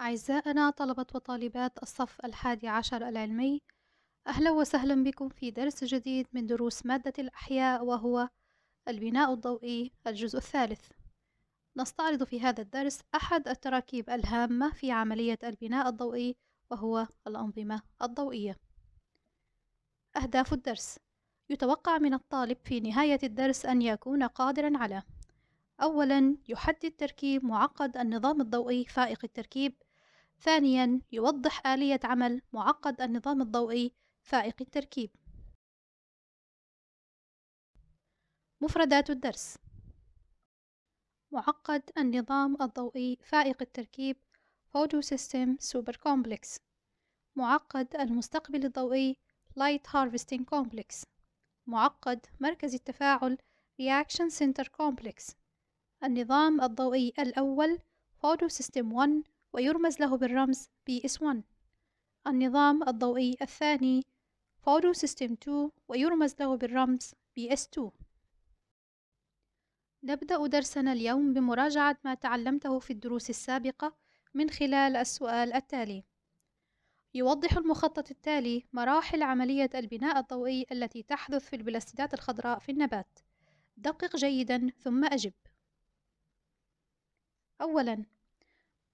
أعزائنا طلبة وطالبات الصف الحادي عشر العلمي أهلا وسهلا بكم في درس جديد من دروس مادة الأحياء وهو البناء الضوئي الجزء الثالث نستعرض في هذا الدرس أحد التراكيب الهامة في عملية البناء الضوئي وهو الأنظمة الضوئية أهداف الدرس يتوقع من الطالب في نهاية الدرس أن يكون قادرا على أولا يحدد تركيب معقد النظام الضوئي فائق التركيب ثانياً، يوضح آلية عمل معقد النظام الضوئي فائق التركيب. مفردات الدرس معقد النظام الضوئي فائق التركيب Photosystem Complex معقد المستقبل الضوئي Light Harvesting Complex معقد مركز التفاعل Reaction Center Complex النظام الضوئي الأول Photosystem 1 ويرمز له بالرمز BS1 النظام الضوئي الثاني Photo سيستم 2 ويرمز له بالرمز BS2 نبدأ درسنا اليوم بمراجعة ما تعلمته في الدروس السابقة من خلال السؤال التالي يوضح المخطط التالي مراحل عملية البناء الضوئي التي تحدث في البلاستيدات الخضراء في النبات دقق جيدا ثم أجب أولا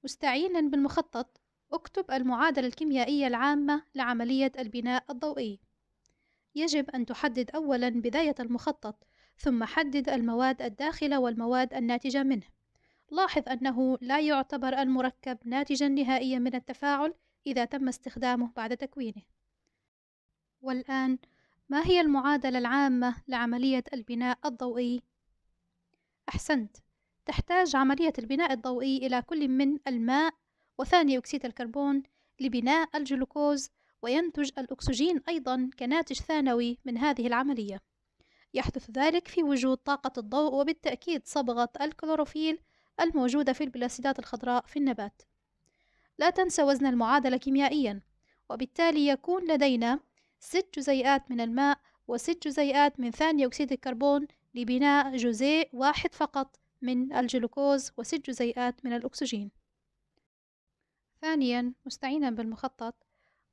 مستعينا بالمخطط اكتب المعادلة الكيميائية العامة لعملية البناء الضوئي يجب أن تحدد أولا بداية المخطط ثم حدد المواد الداخلة والمواد الناتجة منه لاحظ أنه لا يعتبر المركب ناتجا نهائيا من التفاعل إذا تم استخدامه بعد تكوينه والآن ما هي المعادلة العامة لعملية البناء الضوئي؟ أحسنت تحتاج عملية البناء الضوئي إلى كل من الماء وثاني أكسيد الكربون لبناء الجلوكوز وينتج الأكسجين أيضا كناتج ثانوي من هذه العملية يحدث ذلك في وجود طاقة الضوء وبالتأكيد صبغة الكلوروفيل الموجودة في البلاسيدات الخضراء في النبات لا تنسى وزن المعادلة كيميائيا وبالتالي يكون لدينا ست جزيئات من الماء وست جزيئات من ثاني أكسيد الكربون لبناء جزيء واحد فقط من الجلوكوز وست جزيئات من الأكسجين ثانيا مستعينا بالمخطط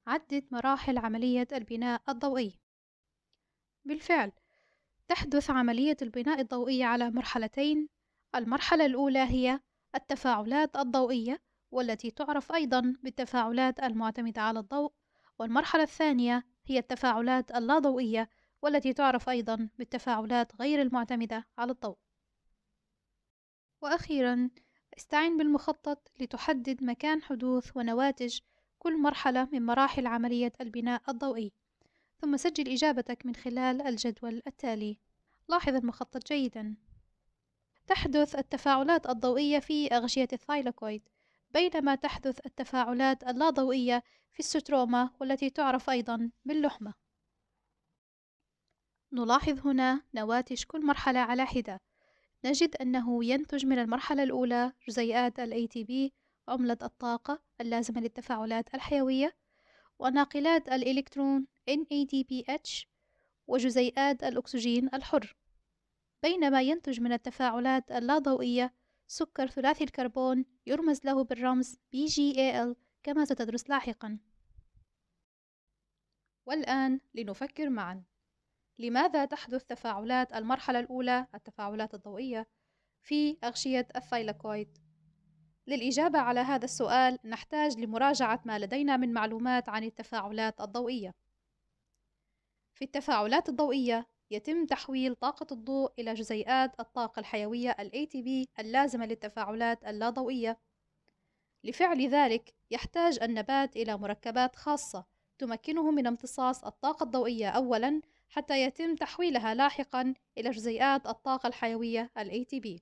عدد مراحل عملية البناء الضوئي بالفعل تحدث عملية البناء الضوئي على مرحلتين المرحلة الأولى هي التفاعلات الضوئية والتي تعرف أيضا بالتفاعلات المعتمدة على الضوء والمرحلة الثانية هي التفاعلات اللاضوئية والتي تعرف أيضا بالتفاعلات غير المعتمدة على الضوء وأخيرا استعن بالمخطط لتحدد مكان حدوث ونواتج كل مرحلة من مراحل عملية البناء الضوئي ثم سجل إجابتك من خلال الجدول التالي لاحظ المخطط جيدا تحدث التفاعلات الضوئية في أغشية الثايلاكويد بينما تحدث التفاعلات اللاضوئية في الستروما والتي تعرف أيضا باللحمة نلاحظ هنا نواتج كل مرحلة على حدة نجد أنه ينتج من المرحلة الأولى جزيئات الـ ATP عملة الطاقة اللازمة للتفاعلات الحيوية وناقلات الإلكترون NADPH وجزيئات الأكسجين الحر بينما ينتج من التفاعلات اللاضوئية سكر ثلاثي الكربون يرمز له بالرمز BGAL كما ستدرس لاحقا والآن لنفكر معاً لماذا تحدث تفاعلات المرحلة الأولى التفاعلات الضوئية في أغشية الثيلاكويد؟ للإجابة على هذا السؤال نحتاج لمراجعة ما لدينا من معلومات عن التفاعلات الضوئية. في التفاعلات الضوئية يتم تحويل طاقة الضوء إلى جزيئات الطاقة الحيوية الـ ATP اللازمة للتفاعلات اللاضوئية. لفعل ذلك يحتاج النبات إلى مركبات خاصة تمكنه من امتصاص الطاقة الضوئية أولاً حتى يتم تحويلها لاحقا إلى جزيئات الطاقة الحيوية الـ ATP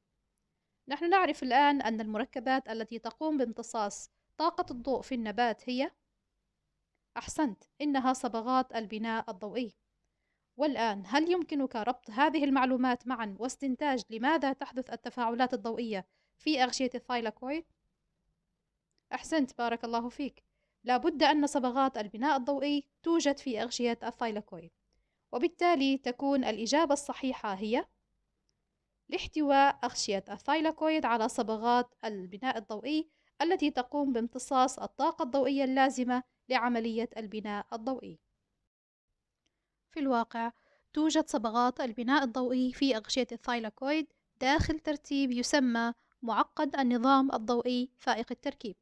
نحن نعرف الآن أن المركبات التي تقوم بامتصاص طاقة الضوء في النبات هي أحسنت إنها صبغات البناء الضوئي والآن هل يمكنك ربط هذه المعلومات معا واستنتاج لماذا تحدث التفاعلات الضوئية في أغشية الثايلاكويد؟ أحسنت بارك الله فيك لابد أن صبغات البناء الضوئي توجد في أغشية الثايلاكويد وبالتالي تكون الإجابة الصحيحة هي لاحتواء أغشية الثايلاكويد على صبغات البناء الضوئي التي تقوم بامتصاص الطاقة الضوئية اللازمة لعملية البناء الضوئي. في الواقع، توجد صبغات البناء الضوئي في أغشية الثايلاكويد داخل ترتيب يسمى معقد النظام الضوئي فائق التركيب،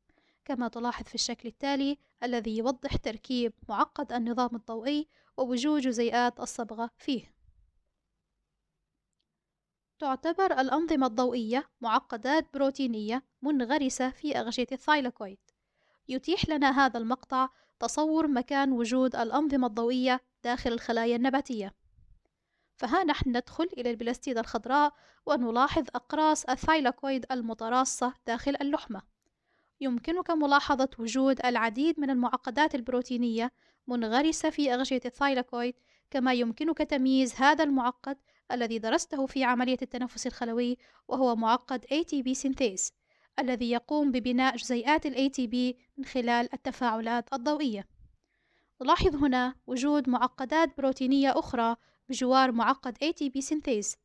كما تلاحظ في الشكل التالي الذي يوضح تركيب معقد النظام الضوئي ووجود جزيئات الصبغة فيه تعتبر الأنظمة الضوئية معقدات بروتينية منغرسة في أغشية الثايلاكويد يتيح لنا هذا المقطع تصور مكان وجود الأنظمة الضوئية داخل الخلايا النباتية فها نحن ندخل إلى البلاستيدة الخضراء ونلاحظ أقراص الثايلاكويد المتراصة داخل اللحمة يمكنك ملاحظة وجود العديد من المعقدات البروتينية منغرسة في أغشية الثايلاكويد كما يمكنك تمييز هذا المعقد الذي درسته في عملية التنفس الخلوي وهو معقد ATP synthase الذي يقوم ببناء جزيئات الـ ATP من خلال التفاعلات الضوئية. نلاحظ هنا وجود معقدات بروتينية أخرى بجوار معقد ATP synthase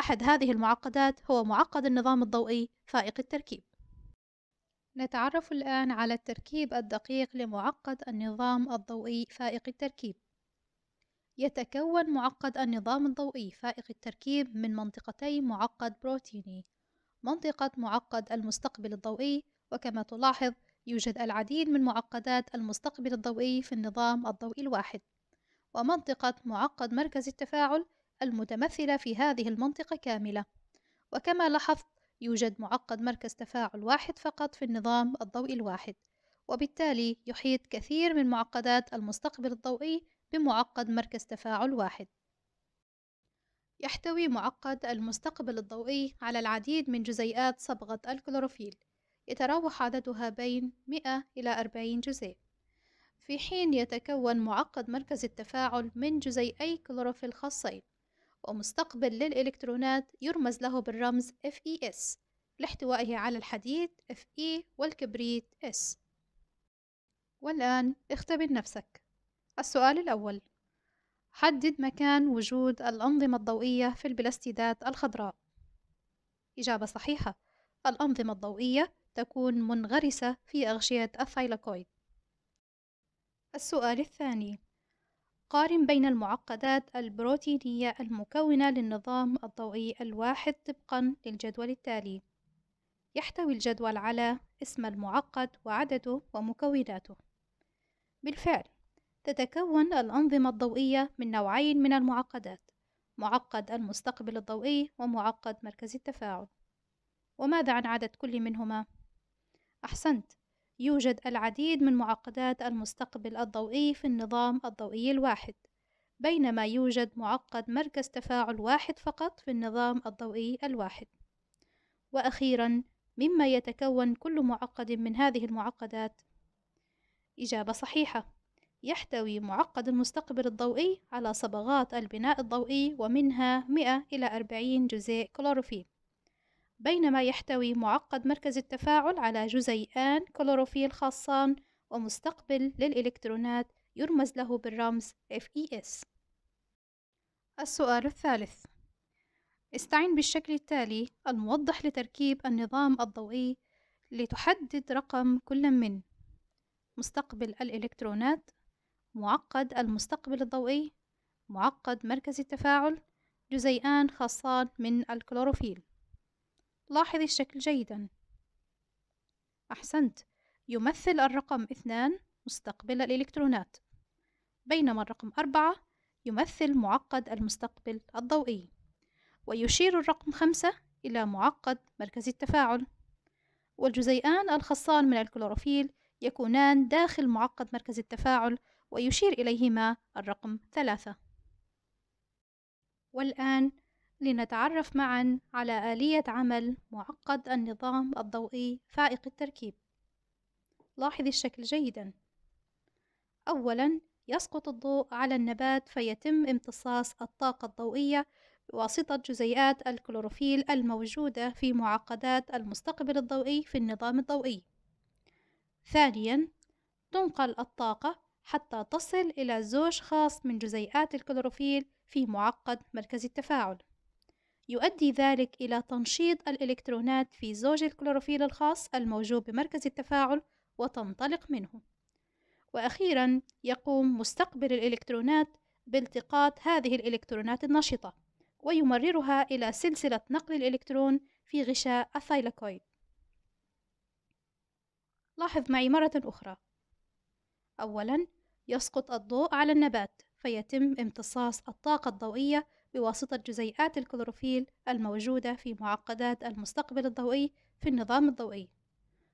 أحد هذه المعقدات هو معقد النظام الضوئي فائق التركيب. نتعرف الآن على التركيب الدقيق لمعقد النظام الضوئي فائق التركيب يتكون معقد النظام الضوئي فائق التركيب من منطقتي معقد بروتيني منطقة معقد المستقبل الضوئي وكما تلاحظ يوجد العديد من معقدات المستقبل الضوئي في النظام الضوئي الواحد ومنطقة معقد مركز التفاعل المتمثلة في هذه المنطقة كاملة وكما لاحظت يوجد معقد مركز تفاعل واحد فقط في النظام الضوئي الواحد وبالتالي يحيط كثير من معقدات المستقبل الضوئي بمعقد مركز تفاعل واحد يحتوي معقد المستقبل الضوئي على العديد من جزيئات صبغة الكلوروفيل يتراوح عددها بين 100 إلى 40 جزيء في حين يتكون معقد مركز التفاعل من جزيئي كلوروفيل خاصين ومستقبل للإلكترونات يرمز له بالرمز FES لاحتوائه على الحديد Fe والكبريت S والآن اختبر نفسك السؤال الأول حدد مكان وجود الأنظمة الضوئية في البلاستيدات الخضراء إجابة صحيحة الأنظمة الضوئية تكون منغرسة في أغشية الثايلاكويد السؤال الثاني قارن بين المعقدات البروتينية المكونة للنظام الضوئي الواحد طبقًا للجدول التالي: يحتوي الجدول على اسم المعقد وعدده ومكوناته. بالفعل، تتكون الأنظمة الضوئية من نوعين من المعقدات، معقد المستقبل الضوئي ومعقد مركز التفاعل. وماذا عن عدد كل منهما؟ أحسنت، يوجد العديد من معقدات المستقبل الضوئي في النظام الضوئي الواحد بينما يوجد معقد مركز تفاعل واحد فقط في النظام الضوئي الواحد واخيرا مما يتكون كل معقد من هذه المعقدات اجابه صحيحه يحتوي معقد المستقبل الضوئي على صبغات البناء الضوئي ومنها 100 إلى 40 جزيء كلوروفيل بينما يحتوي معقد مركز التفاعل على جزيئان كلوروفيل خاصان ومستقبل للإلكترونات يرمز له بالرمز FES السؤال الثالث استعن بالشكل التالي الموضح لتركيب النظام الضوئي لتحدد رقم كل من مستقبل الإلكترونات معقد المستقبل الضوئي معقد مركز التفاعل جزيئان خاصان من الكلوروفيل لاحظي الشكل جيدا أحسنت يمثل الرقم اثنان مستقبل الإلكترونات بينما الرقم أربعة يمثل معقد المستقبل الضوئي ويشير الرقم خمسة إلى معقد مركز التفاعل والجزيئان الخصان من الكلوروفيل يكونان داخل معقد مركز التفاعل ويشير إليهما الرقم ثلاثة والآن لنتعرف معا على آلية عمل معقد النظام الضوئي فائق التركيب لاحظ الشكل جيدا أولا يسقط الضوء على النبات فيتم امتصاص الطاقة الضوئية بواسطة جزيئات الكلوروفيل الموجودة في معقدات المستقبل الضوئي في النظام الضوئي ثانيا تنقل الطاقة حتى تصل إلى زوج خاص من جزيئات الكلوروفيل في معقد مركز التفاعل يؤدي ذلك إلى تنشيط الإلكترونات في زوج الكلوروفيل الخاص الموجود بمركز التفاعل وتنطلق منه وأخيرا يقوم مستقبل الإلكترونات بالتقاط هذه الإلكترونات النشطة ويمررها إلى سلسلة نقل الإلكترون في غشاء الثيلاكويد لاحظ معي مرة أخرى أولا يسقط الضوء على النبات فيتم امتصاص الطاقة الضوئية بواسطة جزيئات الكلوروفيل الموجودة في معقدات المستقبل الضوئي في النظام الضوئي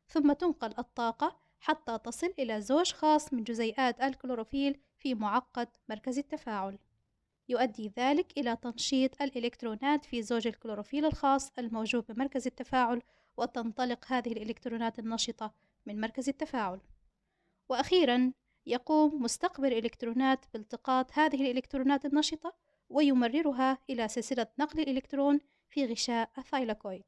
ثم تنقل الطاقة حتى تصل إلى زوج خاص من جزيئات الكلوروفيل في معقد مركز التفاعل يؤدي ذلك إلى تنشيط الإلكترونات في زوج الكلوروفيل الخاص الموجود بمركز التفاعل وتنطلق هذه الإلكترونات النشطة من مركز التفاعل وأخيرا يقوم مستقبل الإلكترونات بالتقاط هذه الإلكترونات النشطة ويمررها إلى سلسلة نقل الإلكترون في غشاء الثايلاكويد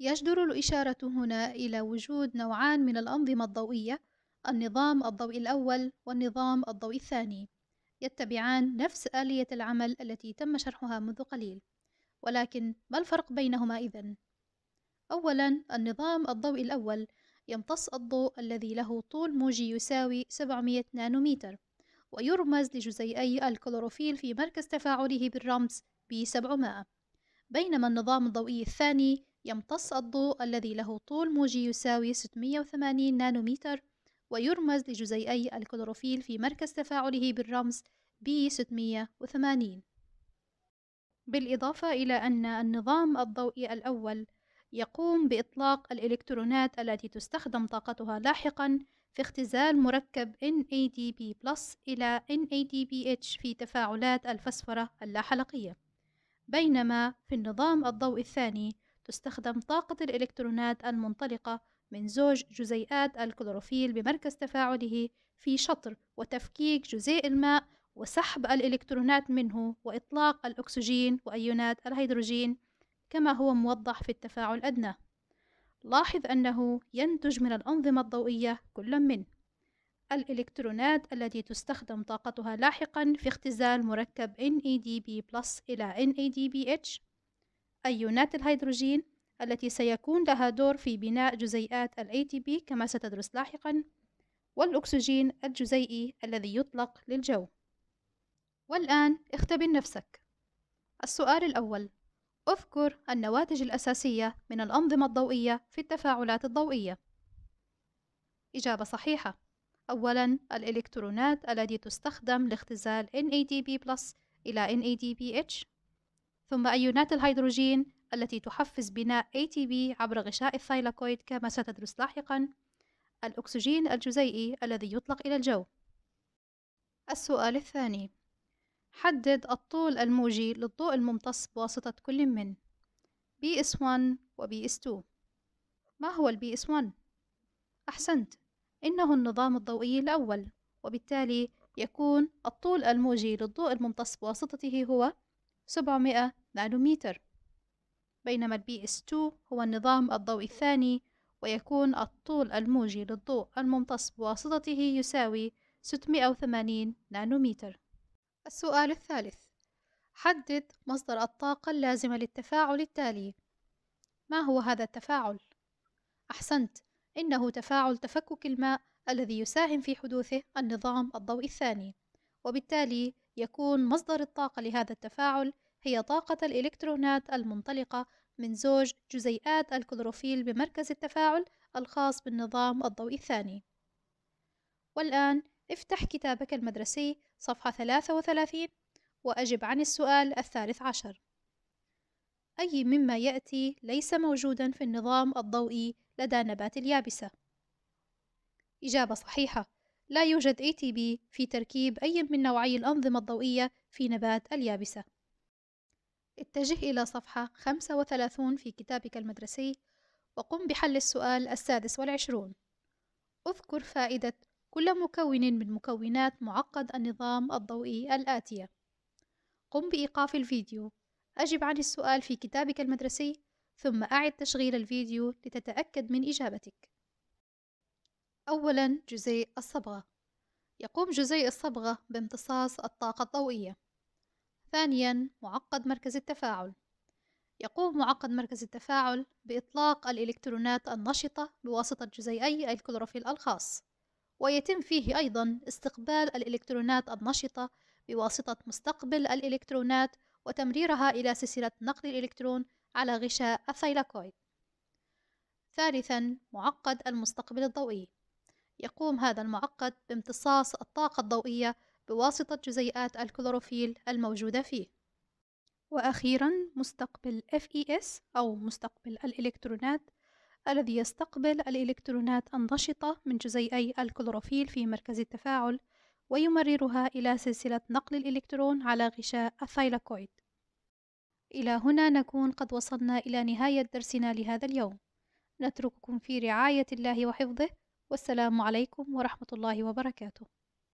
يجدر الإشارة هنا إلى وجود نوعان من الأنظمة الضوئية النظام الضوئي الأول والنظام الضوئي الثاني يتبعان نفس آلية العمل التي تم شرحها منذ قليل ولكن ما الفرق بينهما إذن؟ أولا النظام الضوئي الأول يمتص الضوء الذي له طول موجي يساوي 700 نانومتر ويرمز لجزيئي الكلوروفيل في مركز تفاعله بالرمز B700 بينما النظام الضوئي الثاني يمتص الضوء الذي له طول موجي يساوي 680 نانومتر ويرمز لجزيئي الكلوروفيل في مركز تفاعله بالرمز B680 بالإضافة إلى أن النظام الضوئي الأول يقوم بإطلاق الإلكترونات التي تستخدم طاقتها لاحقًا في اختزال مركب NADP+ إلى NADPH في تفاعلات الفسفرة اللاحلقية، بينما في النظام الضوئي الثاني تستخدم طاقة الإلكترونات المنطلقة من زوج جزيئات الكلوروفيل بمركز تفاعله في شطر وتفكيك جزيء الماء وسحب الإلكترونات منه وإطلاق الأكسجين وأيونات الهيدروجين كما هو موضح في التفاعل الأدنى لاحظ أنه ينتج من الأنظمة الضوئية كل منه الإلكترونات التي تستخدم طاقتها لاحقا في اختزال مركب NADP+ إلى NADPH أيونات الهيدروجين التي سيكون لها دور في بناء جزيئات الـ ATP كما ستدرس لاحقا والأكسجين الجزيئي الذي يطلق للجو والآن اختبر نفسك السؤال الأول اذكر النواتج الأساسية من الأنظمة الضوئية في التفاعلات الضوئية. إجابة صحيحة. أولاً الإلكترونات التي تستخدم لاختزال NADP+ إلى NADPH، ثم أيونات الهيدروجين التي تحفز بناء ATP عبر غشاء الثيلاكويد كما ستدرس لاحقاً، الأكسجين الجزيئي الذي يطلق إلى الجو. السؤال الثاني حدد الطول الموجي للضوء الممتص بواسطة كل من BS1 و BS2 ما هو ال BS1؟ أحسنت إنه النظام الضوئي الأول وبالتالي يكون الطول الموجي للضوء الممتص بواسطته هو 700 نانومتر بينما ال BS2 هو النظام الضوئي الثاني ويكون الطول الموجي للضوء الممتص بواسطته يساوي 680 نانومتر السؤال الثالث حدد مصدر الطاقة اللازمة للتفاعل التالي ما هو هذا التفاعل؟ أحسنت إنه تفاعل تفكك الماء الذي يساهم في حدوثه النظام الضوئي الثاني وبالتالي يكون مصدر الطاقة لهذا التفاعل هي طاقة الإلكترونات المنطلقة من زوج جزيئات الكلوروفيل بمركز التفاعل الخاص بالنظام الضوئي الثاني والآن افتح كتابك المدرسي صفحة 33 وأجب عن السؤال الثالث عشر أي مما يأتي ليس موجودا في النظام الضوئي لدى نبات اليابسة؟ إجابة صحيحة لا يوجد ATP في تركيب أي من نوعي الأنظمة الضوئية في نبات اليابسة اتجه إلى صفحة 35 في كتابك المدرسي وقم بحل السؤال السادس والعشرون اذكر فائدة كل مكون من مكونات معقد النظام الضوئي الآتية قم بإيقاف الفيديو أجب عن السؤال في كتابك المدرسي ثم أعد تشغيل الفيديو لتتأكد من إجابتك أولا جزيء الصبغة يقوم جزيء الصبغة بامتصاص الطاقة الضوئية ثانيا معقد مركز التفاعل يقوم معقد مركز التفاعل بإطلاق الإلكترونات النشطة بواسطة جزيئي الكلوروفيل الخاص ويتم فيه أيضا استقبال الإلكترونات النشطة بواسطة مستقبل الإلكترونات وتمريرها إلى سلسلة نقل الإلكترون على غشاء الثيلاكويد. ثالثا معقد المستقبل الضوئي يقوم هذا المعقد بامتصاص الطاقة الضوئية بواسطة جزيئات الكلوروفيل الموجودة فيه وأخيرا مستقبل FES أو مستقبل الإلكترونات الذي يستقبل الإلكترونات النشطة من جزيئي الكلوروفيل في مركز التفاعل ويمررها إلى سلسلة نقل الإلكترون على غشاء الثيلاكويد إلى هنا نكون قد وصلنا إلى نهاية درسنا لهذا اليوم نترككم في رعاية الله وحفظه والسلام عليكم ورحمة الله وبركاته